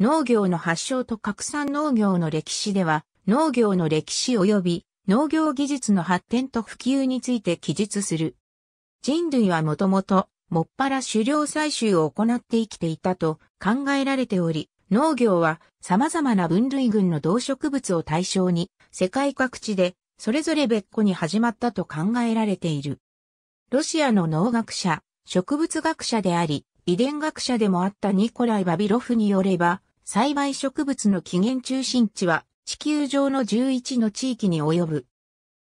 農業の発祥と拡散農業の歴史では、農業の歴史及び農業技術の発展と普及について記述する。人類はもともと、もっぱら狩猟採集を行って生きていたと考えられており、農業は様々な分類群の動植物を対象に、世界各地でそれぞれ別個に始まったと考えられている。ロシアの農学者、植物学者であり、遺伝学者でもあったニコライ・バビロフによれば、栽培植物の起源中心地は地球上の11の地域に及ぶ。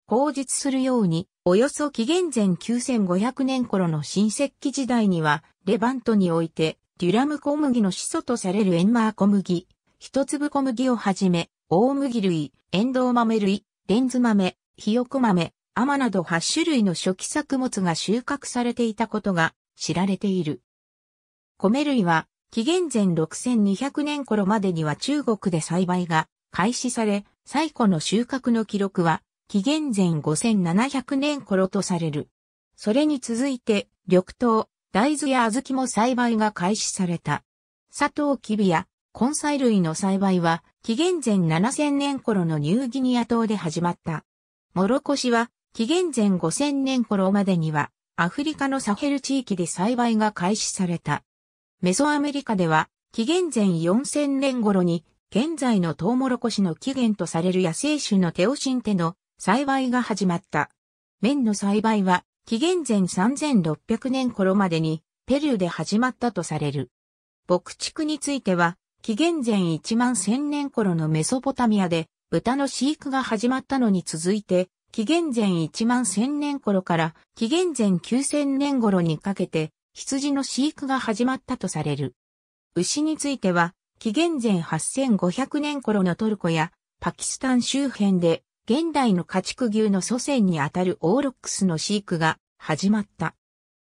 口述するように、およそ紀元前9500年頃の新石器時代には、レバントにおいて、デュラム小麦の始祖とされるエンマー小麦、一粒小麦をはじめ、大麦類、エンドウ豆類、レンズ豆、ヒヨコ豆、アマなど8種類の初期作物が収穫されていたことが知られている。米類は、紀元前6200年頃までには中国で栽培が開始され、最古の収穫の記録は、紀元前5700年頃とされる。それに続いて、緑豆、大豆や小豆も栽培が開始された。砂糖キビや根菜類の栽培は、紀元前7000年頃のニューギニア島で始まった。モロコシは、紀元前5000年頃までには、アフリカのサヘル地域で栽培が開始された。メソアメリカでは、紀元前4000年頃に、現在のトウモロコシの起源とされる野生種のテオシンテの栽培が始まった。麺の栽培は、紀元前3600年頃までに、ペルーで始まったとされる。牧畜については、紀元前1万1000年頃のメソポタミアで、豚の飼育が始まったのに続いて、紀元前1万1000年頃から紀元前9000年頃にかけて、羊の飼育が始まったとされる。牛については、紀元前8500年頃のトルコやパキスタン周辺で現代の家畜牛の祖先にあたるオーロックスの飼育が始まった。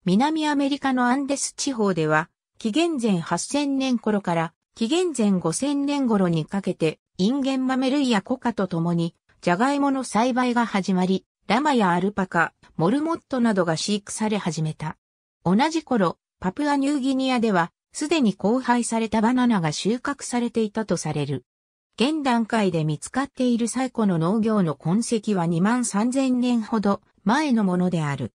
南アメリカのアンデス地方では、紀元前8000年頃から紀元前5000年頃にかけて、インゲン豆類やコカと共に、ジャガイモの栽培が始まり、ラマやアルパカ、モルモットなどが飼育され始めた。同じ頃、パプアニューギニアでは、すでに荒廃されたバナナが収穫されていたとされる。現段階で見つかっている最古の農業の痕跡は2万3000年ほど前のものである。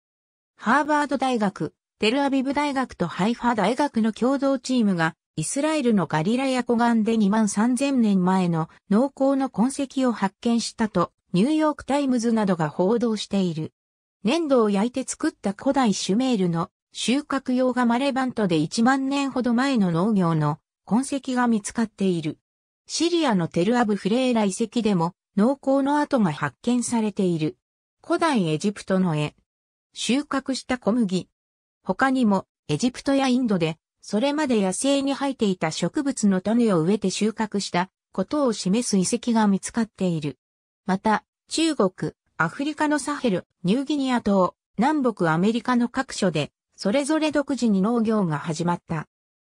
ハーバード大学、テルアビブ大学とハイファ大学の共同チームが、イスラエルのガリラや湖岸で2万3000年前の農耕の痕跡を発見したと、ニューヨークタイムズなどが報道している。粘土を焼いて作った古代シュメールの収穫用がマレバントで1万年ほど前の農業の痕跡が見つかっている。シリアのテルアブフレーラ遺跡でも農耕の跡が発見されている。古代エジプトの絵。収穫した小麦。他にもエジプトやインドでそれまで野生に生えていた植物の種を植えて収穫したことを示す遺跡が見つかっている。また、中国、アフリカのサヘル、ニューギニア島、南北アメリカの各所でそれぞれ独自に農業が始まった。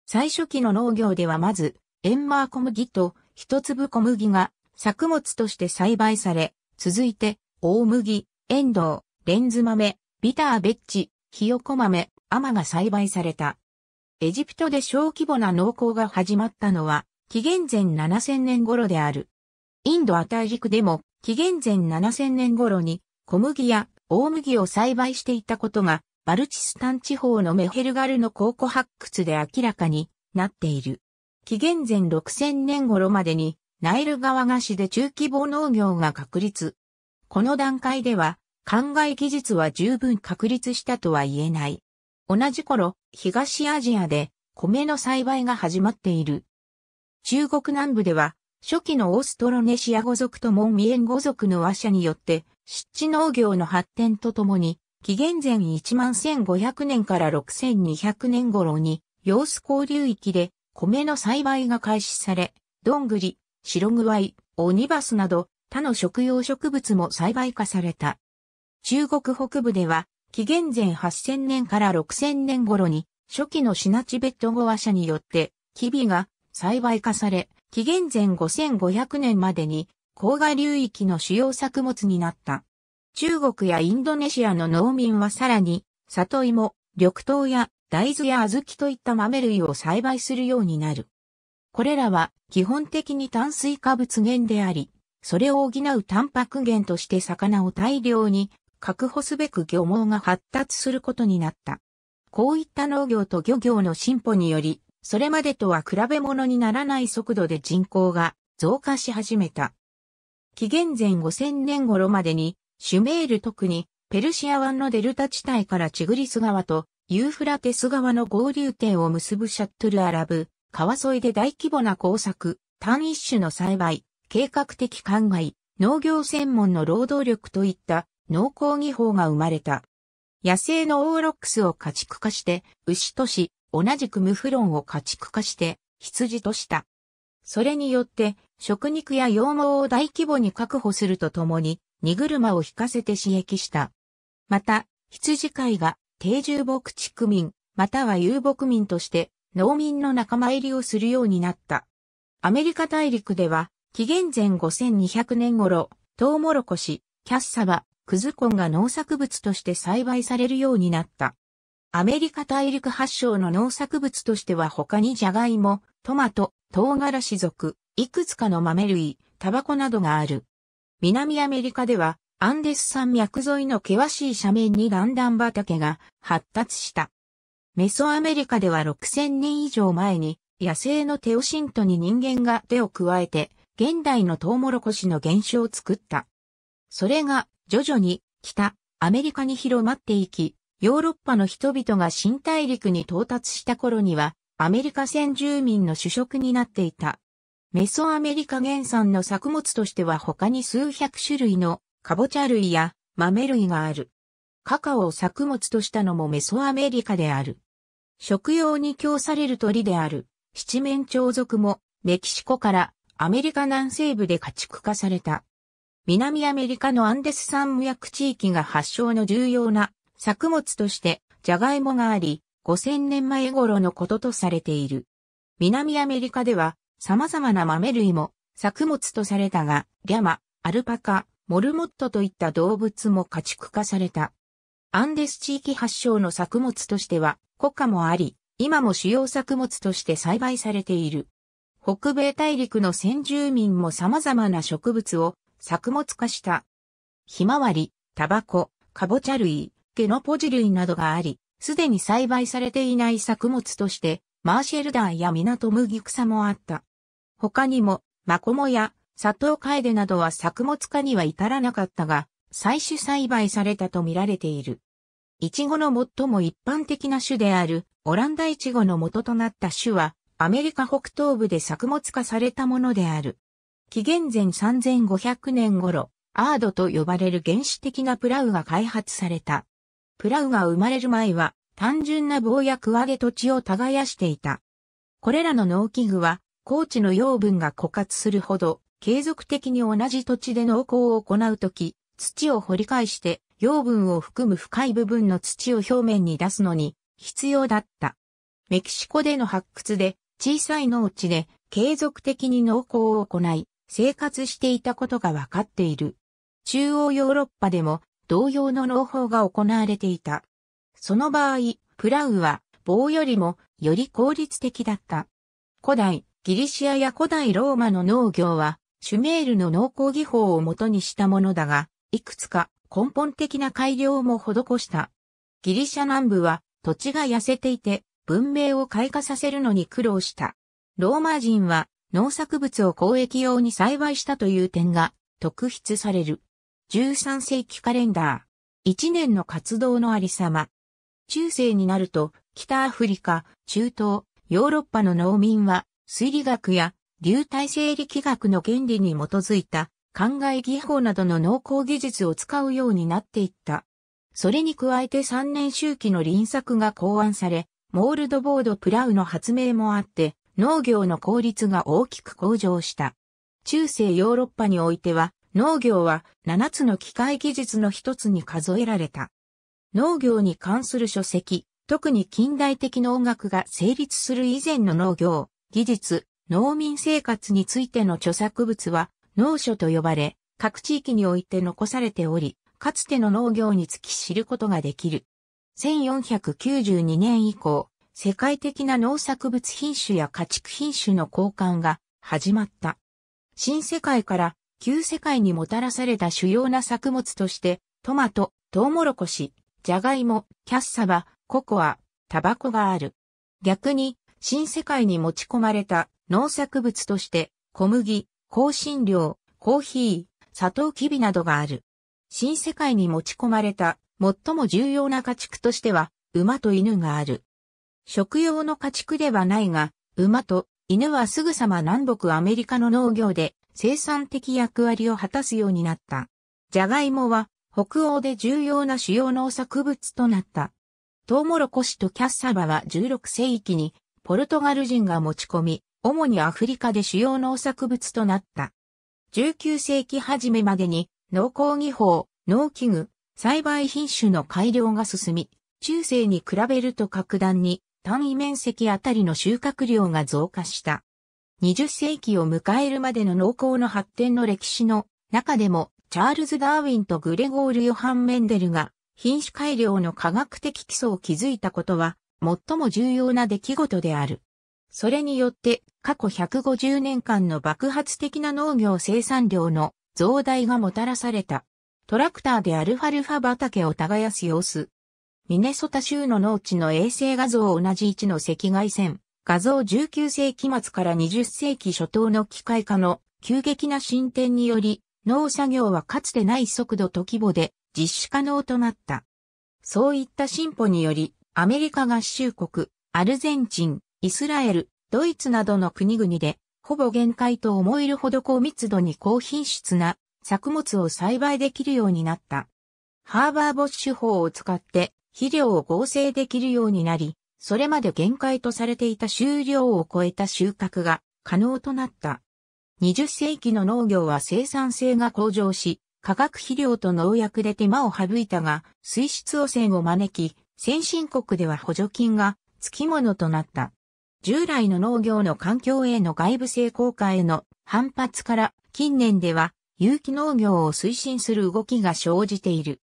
最初期の農業ではまず、エンマー小麦と一粒小麦が作物として栽培され、続いて、大麦、エンドウ、レンズ豆、ビターベッチ、ヒヨコ豆、アマが栽培された。エジプトで小規模な農耕が始まったのは、紀元前7000年頃である。インドアタジ陸でも、紀元前7000年頃に、小麦や大麦を栽培していたことがバルチスタン地方のメヘルガルの考古発掘で明らかになっている。紀元前6000年頃までにナイル川菓子で中規模農業が確立。この段階では、灌漑技術は十分確立したとは言えない。同じ頃、東アジアで米の栽培が始まっている。中国南部では、初期のオーストロネシア語族とモンミエン語族の和者によって、湿地農業の発展とともに、紀元前11500年から6200年頃に、様子交流域で米の栽培が開始され、どんぐり、白具合、オニバスなど他の食用植物も栽培化された。中国北部では、紀元前8000年から6000年頃に、初期のシナチベット語話者によって、キビが栽培化され、紀元前5500年までに、郊外流域の主要作物になった。中国やインドネシアの農民はさらに、里芋、緑豆や大豆や小豆といった豆類を栽培するようになる。これらは基本的に炭水化物源であり、それを補うタンパク源として魚を大量に確保すべく漁網が発達することになった。こういった農業と漁業の進歩により、それまでとは比べ物にならない速度で人口が増加し始めた。紀元前5000年頃までにシュメール特にペルシア湾のデルタ地帯からチグリス川とユーフラテス川の合流点を結ぶシャットルアラブ、川沿いで大規模な工作、単一種の栽培、計画的灌漑、農業専門の労働力といった農耕技法が生まれた。野生のオーロックスを家畜化して、牛とし、同じくムフロンを家畜化して、羊とした。それによって、食肉や羊毛を大規模に確保するとともに、荷車を引かせて刺激した。また、羊飼いが定住牧畜民、または遊牧民として農民の仲間入りをするようになった。アメリカ大陸では、紀元前5200年頃、トウモロコシ、キャッサバ、クズコンが農作物として栽培されるようになった。アメリカ大陸発祥の農作物としては他にジャガイモ、トマト、唐辛子族、いくつかの豆類、タバコなどがある。南アメリカでは、アンデス山脈沿いの険しい斜面に段々畑が発達した。メソアメリカでは6000年以上前に野生のテオシントに人間が手を加えて現代のトウモロコシの原種を作った。それが徐々に北アメリカに広まっていき、ヨーロッパの人々が新大陸に到達した頃にはアメリカ先住民の主食になっていた。メソアメリカ原産の作物としては他に数百種類のカボチャ類や豆類がある。カカオを作物としたのもメソアメリカである。食用に供される鳥である七面鳥族もメキシコからアメリカ南西部で家畜化された。南アメリカのアンデス山脈地域が発祥の重要な作物としてジャガイモがあり、5000年前頃のこととされている。南アメリカでは様々な豆類も作物とされたが、リャマ、アルパカ、モルモットといった動物も家畜化された。アンデス地域発祥の作物としては、国家もあり、今も主要作物として栽培されている。北米大陸の先住民も様々な植物を作物化した。ひまわり、タバコ、カボチャ類、ゲノポジ類などがあり、すでに栽培されていない作物として、マーシェルダーや港麦草もあった。他にも、マコモや、砂糖カエデなどは作物化には至らなかったが、採取栽培されたと見られている。イチゴの最も一般的な種である、オランダイチゴの元となった種は、アメリカ北東部で作物化されたものである。紀元前3500年頃、アードと呼ばれる原始的なプラウが開発された。プラウが生まれる前は、単純な棒やクワで土地を耕していた。これらの農機具は、高地の養分が枯渇するほど、継続的に同じ土地で農耕を行うとき、土を掘り返して養分を含む深い部分の土を表面に出すのに必要だった。メキシコでの発掘で小さい農地で継続的に農耕を行い、生活していたことがわかっている。中央ヨーロッパでも同様の農法が行われていた。その場合、プラウは棒よりもより効率的だった。古代ギリシアや古代ローマの農業は、シュメールの農耕技法をもとにしたものだが、いくつか根本的な改良も施した。ギリシャ南部は土地が痩せていて文明を開花させるのに苦労した。ローマ人は農作物を交易用に栽培したという点が特筆される。13世紀カレンダー。1年の活動のありさま。中世になると北アフリカ、中東、ヨーロッパの農民は推理学や流体生理学の原理に基づいた考え技法などの農耕技術を使うようになっていった。それに加えて3年周期の輪作が考案され、モールドボードプラウの発明もあって、農業の効率が大きく向上した。中世ヨーロッパにおいては、農業は7つの機械技術の一つに数えられた。農業に関する書籍、特に近代的農学が成立する以前の農業、技術、農民生活についての著作物は農書と呼ばれ、各地域において残されており、かつての農業につき知ることができる。1492年以降、世界的な農作物品種や家畜品種の交換が始まった。新世界から旧世界にもたらされた主要な作物として、トマト、トウモロコシ、ジャガイモ、キャッサバ、ココア、タバコがある。逆に、新世界に持ち込まれた農作物として小麦、香辛料、コーヒー、サトウキビなどがある。新世界に持ち込まれた最も重要な家畜としては馬と犬がある。食用の家畜ではないが、馬と犬はすぐさま南北アメリカの農業で生産的役割を果たすようになった。ジャガイモは北欧で重要な主要農作物となった。トウモロコシとキャッサバは16世紀にポルトガル人が持ち込み、主にアフリカで主要農作物となった。19世紀初めまでに農耕技法、農機具、栽培品種の改良が進み、中世に比べると格段に単位面積あたりの収穫量が増加した。20世紀を迎えるまでの農耕の発展の歴史の中でも、チャールズ・ダーウィンとグレゴール・ヨハン・メンデルが品種改良の科学的基礎を築いたことは最も重要な出来事である。それによって過去150年間の爆発的な農業生産量の増大がもたらされた。トラクターでアルファルファ畑を耕す様子。ミネソタ州の農地の衛星画像同じ位置の赤外線。画像19世紀末から20世紀初頭の機械化の急激な進展により、農作業はかつてない速度と規模で実施可能となった。そういった進歩により、アメリカ合衆国、アルゼンチン、イスラエル、ドイツなどの国々で、ほぼ限界と思えるほど高密度に高品質な作物を栽培できるようになった。ハーバーボッシュ法を使って肥料を合成できるようになり、それまで限界とされていた収量を超えた収穫が可能となった。20世紀の農業は生産性が向上し、化学肥料と農薬で手間を省いたが、水質汚染を招き、先進国では補助金が付き物となった。従来の農業の環境への外部性効果への反発から近年では有機農業を推進する動きが生じている。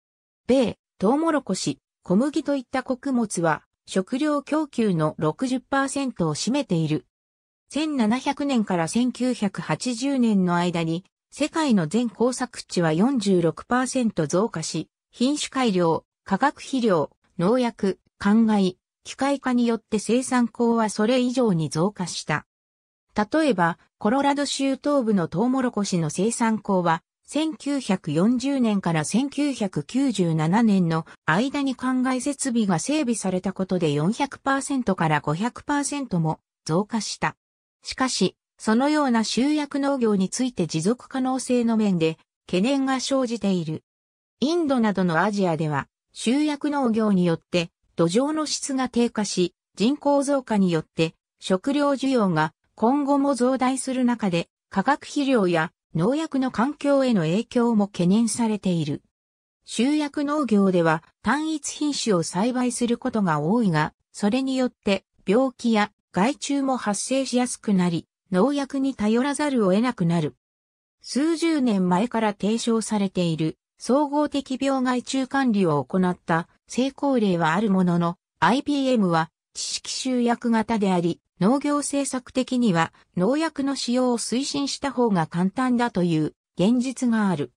米、トウモロコシ、小麦といった穀物は食料供給の60%を占めている。1700年から1980年の間に世界の全耕作地は46%増加し、品種改良、化学肥料、農薬、灌漑、機械化によって生産口はそれ以上に増加した。例えば、コロラド州東部のトウモロコシの生産口は、1940年から1997年の間に灌漑設備が整備されたことで400%から500%も増加した。しかし、そのような集約農業について持続可能性の面で懸念が生じている。インドなどのアジアでは集約農業によって土壌の質が低下し、人口増加によって食料需要が今後も増大する中で化学肥料や農薬の環境への影響も懸念されている。集約農業では単一品種を栽培することが多いが、それによって病気や害虫も発生しやすくなり、農薬に頼らざるを得なくなる。数十年前から提唱されている総合的病害虫管理を行った成功例はあるものの、IPM は知識集約型であり、農業政策的には農薬の使用を推進した方が簡単だという現実がある。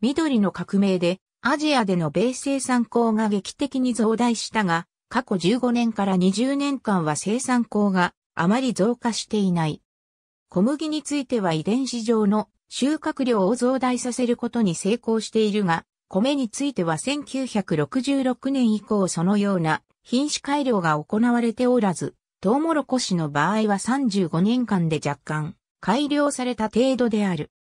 緑の革命でアジアでの米生産工が劇的に増大したが、過去15年から20年間は生産工があまり増加していない。小麦については遺伝子上の収穫量を増大させることに成功しているが、米については1966年以降そのような品種改良が行われておらず、トウモロコシの場合は35年間で若干改良された程度である。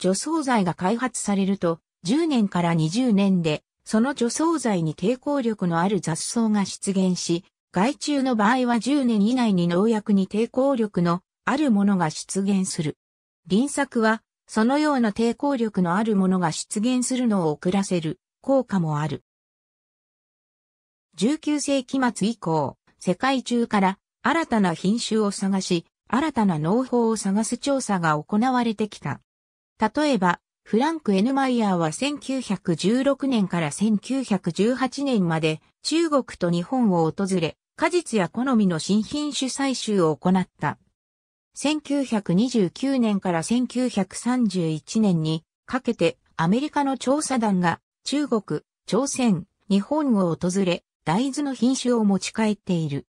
除草剤が開発されると、10年から20年で、その除草剤に抵抗力のある雑草が出現し、害虫の場合は10年以内に農薬に抵抗力のあるものが出現する。輪作はそのような抵抗力のあるものが出現するのを遅らせる効果もある。19世紀末以降、世界中から新たな品種を探し、新たな農法を探す調査が行われてきた。例えば、フランク・エヌマイヤーは1916年から1918年まで中国と日本を訪れ、果実や好みの新品種採集を行った。1929年から1931年にかけてアメリカの調査団が中国、朝鮮、日本を訪れ大豆の品種を持ち帰っている。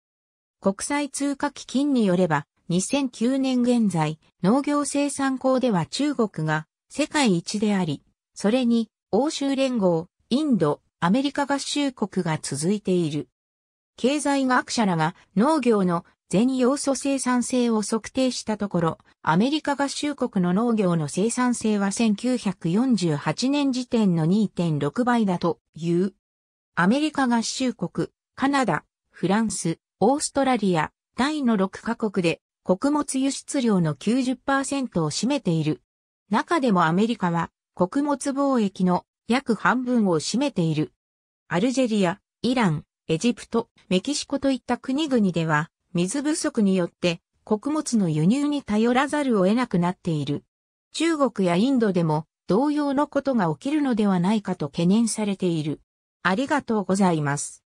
国際通貨基金によれば2009年現在農業生産項では中国が世界一であり、それに欧州連合、インド、アメリカ合衆国が続いている。経済学者らが農業の全要素生産性を測定したところ、アメリカ合衆国の農業の生産性は1948年時点の2.6倍だという。アメリカ合衆国、カナダ、フランス、オーストラリア、タイの6カ国で穀物輸出量の90%を占めている。中でもアメリカは穀物貿易の約半分を占めている。アルジェリア、イラン、エジプト、メキシコといった国々では水不足によって穀物の輸入に頼らざるを得なくなっている。中国やインドでも同様のことが起きるのではないかと懸念されている。ありがとうございます。